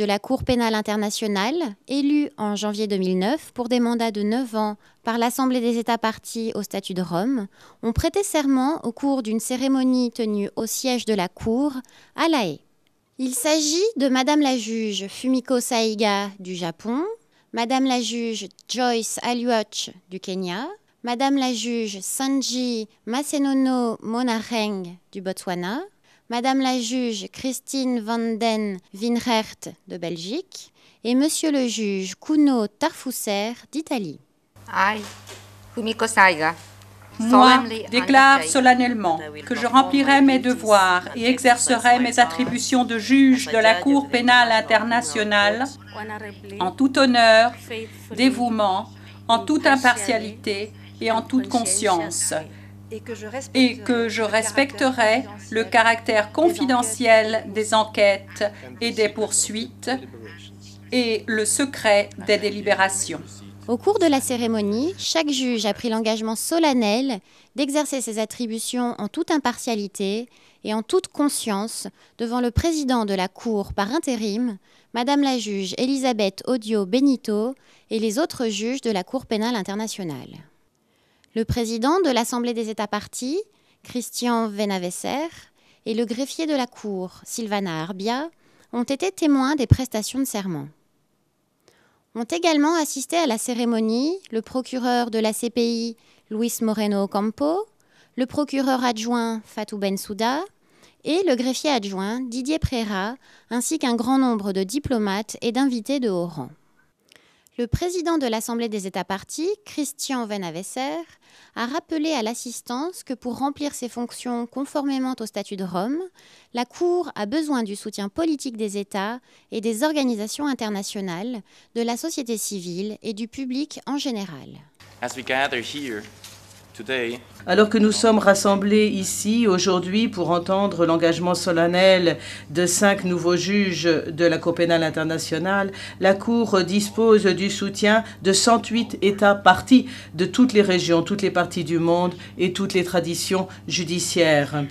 de la Cour pénale internationale, élue en janvier 2009 pour des mandats de 9 ans par l'Assemblée des États partis au statut de Rome, ont prêté serment au cours d'une cérémonie tenue au siège de la Cour à La Haye. Il s'agit de Madame la juge Fumiko Saiga du Japon, Madame la juge Joyce Aluoch du Kenya, Madame la juge Sanji Masenono Monareng du Botswana, Madame la juge Christine van den Winrecht de Belgique et Monsieur le juge Kuno Tarfusser d'Italie. Moi déclare solennellement que je remplirai mes devoirs et exercerai mes attributions de juge de la Cour pénale internationale en tout honneur, dévouement, en toute impartialité et en toute conscience et que je respecterai, le, caractère confidentiel des enquêtes et des poursuites et le secret des délibérations. Au cours de la cérémonie, chaque juge a pris l'engagement solennel d'exercer ses attributions en toute impartialité et en toute conscience devant le président de la Cour par intérim, Madame la juge Elisabeth Audio Benito et les autres juges de la Cour pénale internationale le président de l'Assemblée des États partis, Christian Venavesser, et le greffier de la Cour, Sylvana Arbia, ont été témoins des prestations de serment. Ont également assisté à la cérémonie le procureur de la CPI, Luis Moreno Ocampo, le procureur adjoint, Fatou Bensouda, et le greffier adjoint, Didier Préra, ainsi qu'un grand nombre de diplomates et d'invités de haut rang le président de l'Assemblée des États partis, Christian Venavesser, a rappelé à l'assistance que pour remplir ses fonctions conformément au statut de Rome, la Cour a besoin du soutien politique des États et des organisations internationales, de la société civile et du public en général. Alors que nous sommes rassemblés ici aujourd'hui pour entendre l'engagement solennel de cinq nouveaux juges de la Cour pénale internationale, la Cour dispose du soutien de 108 États partis de toutes les régions, toutes les parties du monde et toutes les traditions judiciaires.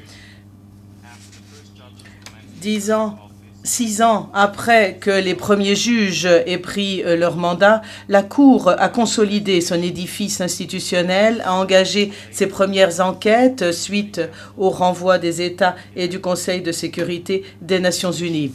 Dix ans Six ans après que les premiers juges aient pris euh, leur mandat, la Cour a consolidé son édifice institutionnel, a engagé ses premières enquêtes suite au renvoi des États et du Conseil de sécurité des Nations Unies.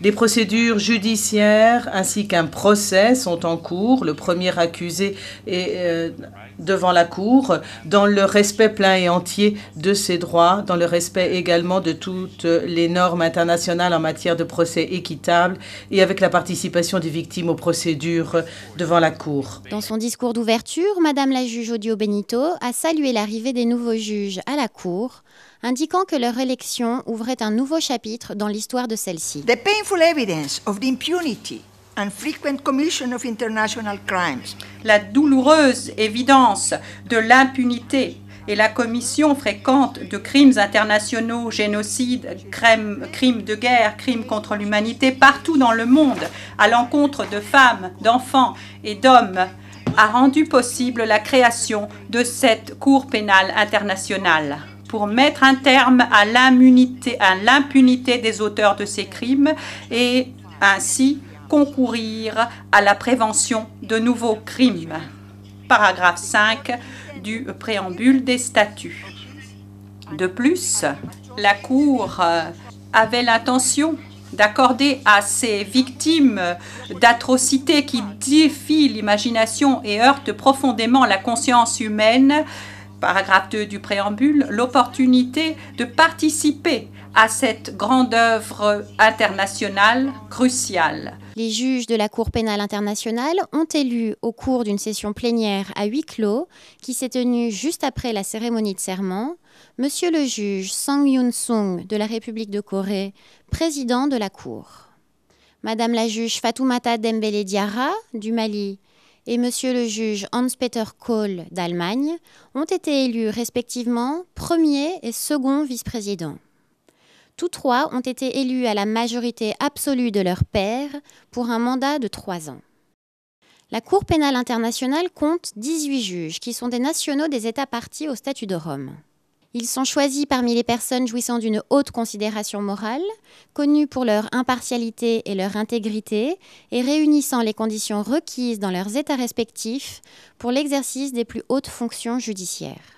Des procédures judiciaires ainsi qu'un procès sont en cours. Le premier accusé est euh, devant la Cour dans le respect plein et entier de ses droits, dans le respect également de toutes les normes internationales en matière de procès équitable et avec la participation des victimes aux procédures devant la Cour. Dans son discours d'ouverture, Madame la juge Audio Benito a salué l'arrivée des nouveaux juges à la Cour, indiquant que leur élection ouvrait un nouveau chapitre dans l'histoire de celle-ci. The painful evidence of the impunity and commission of international crimes. La douloureuse évidence de l'impunité et la commission fréquente de crimes internationaux, génocides, crimes, de guerre, crimes contre l'humanité partout dans le monde à l'encontre de femmes, d'enfants et d'hommes a rendu possible la création de cette Cour pénale internationale pour mettre un terme à l'impunité des auteurs de ces crimes et ainsi concourir à la prévention de nouveaux crimes. Paragraphe 5 du préambule des statuts. De plus, la Cour euh, avait l'intention d'accorder à ces victimes d'atrocités qui défient l'imagination et heurtent profondément la conscience humaine paragraphe 2 du préambule, l'opportunité de participer à cette grande œuvre internationale cruciale. Les juges de la Cour pénale internationale ont élu au cours d'une session plénière à huis clos, qui s'est tenue juste après la cérémonie de serment, Monsieur le juge Sang Yun-sung de la République de Corée, président de la Cour. Madame la juge Fatoumata Dembélé Diara du Mali, et Monsieur le juge Hans-Peter Kohl d'Allemagne ont été élus respectivement premier et second vice-président. Tous trois ont été élus à la majorité absolue de leur père pour un mandat de trois ans. La Cour pénale internationale compte 18 juges qui sont des nationaux des États partis au statut de Rome. Ils sont choisis parmi les personnes jouissant d'une haute considération morale, connues pour leur impartialité et leur intégrité, et réunissant les conditions requises dans leurs états respectifs pour l'exercice des plus hautes fonctions judiciaires.